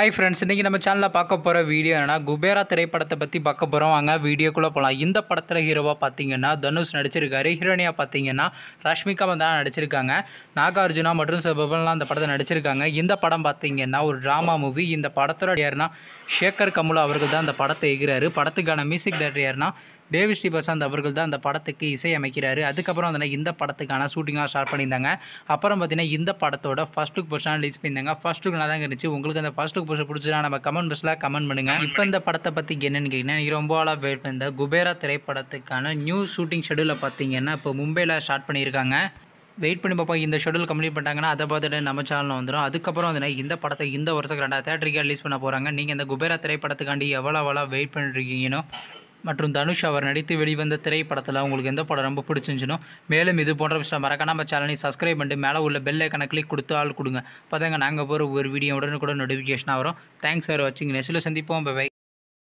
hi friends இன்றைக்கி நம்ம சேனலில் பார்க்க போகிற வீடியோ என்னென்னா குபேரா திரைப்படத்தை பற்றி பார்க்க போகிறோம் வாங்க வீடியோக்குள்ளே போகலாம் இந்த படத்தில் ஹீரோவாக பார்த்தீங்கன்னா தனுஷ் நடிச்சிருக்காரு ஹீரோனியாக பார்த்தீங்கன்னா ரஷ்மிகா மந்தானா நடிச்சிருக்காங்க நாகார்ஜுனா மற்றும் சிவபெல்லாம் அந்த படத்தை நடிச்சிருக்காங்க இந்த படம் பார்த்தீங்கன்னா ஒரு ட்ராமா மூவி இந்த படத்தோட யாருன்னா ஷேகர் கமுலா அவர்கள் தான் அந்த படத்தை எகிறாரு படத்துக்கான மியூசிக் டேரக்டர் யாருன்னா டேவி ஸ்ரீபசாந்த் அவர்கள் தான் அந்த படத்துக்கு இசையமைக்கிறாரு அதுக்கப்புறம் அந்த இந்த படத்துக்கான ஷூட்டிங்காக ஸ்டார்ட் பண்ணியிருந்தாங்க அப்புறம் பார்த்தீங்கன்னா இந்த படத்தோட ஃபஸ்ட் லுக் போர்ஷனாக ரிலீஸ் பண்ணியிருந்தாங்க ஃபஸ்ட் லுக் தான் இருந்துச்சு உங்களுக்கு அந்த ஃபஸ்ட் லுக் பர்ஷன் பிடிச்சா நம்ம கமெண்ட் பஸ்ஸில் கமெண்ட் பண்ணுங்கள் இப்போ இந்த படத்தை பற்றி என்னென்னு கேட்டிங்கன்னா ரொம்ப நாளாக வெயிட் பண்ண குபேரா திரைப்படத்துக்கான நியூ ஷூட்டிங் ஷெடியூலில் பார்த்தீங்கன்னா இப்போ மும்பையில் ஸ்டார்ட் பண்ணியிருக்காங்க வெயிட் பண்ணி பார்ப்போம் இந்த ஷெடியூல் கம்ப்ளீட் பண்ணிட்டாங்கன்னா அதை பார்த்துட்டு நம்ம சேனல் வந்துடும் அதுக்கப்புறம் வந்து இந்த படத்தை இந்த வருஷம் ரெண்டாவது தேட்டருக்கே ரிலீஸ் பண்ண போகிறாங்க நீங்கள் இந்த குபேரா திரைப்படத்துக்காண்டி எவ்வளோ எவ்வளோ வெயிட் பண்ணிட்டுருக்கீங்கன்னு மற்றும் தனுஷ் அவர் நடித்து வெளிவந்த திரைப்படத்தில் உங்களுக்கு எந்த படம் ரொம்ப பிடிச்சிருந்துச்சினோ மேலும் இது போன்ற விஷயம் மறக்காம நம்ம சேனலை சப்ஸ்கிரைப் பண்ணிட்டு மேலே உள்ள பெல் ஐக்கனை கிளிக் கொடுத்து ஆள் கொடுங்க பார்த்தாங்க நாங்கள் போகிற ஒரு வீடியோ கூட நோட்டிஃபிகேஷனாக வரும் தேங்க்ஸ் ஃபார் வாட்சிங் நெஸ்ட்டில் சந்திப்போம் பை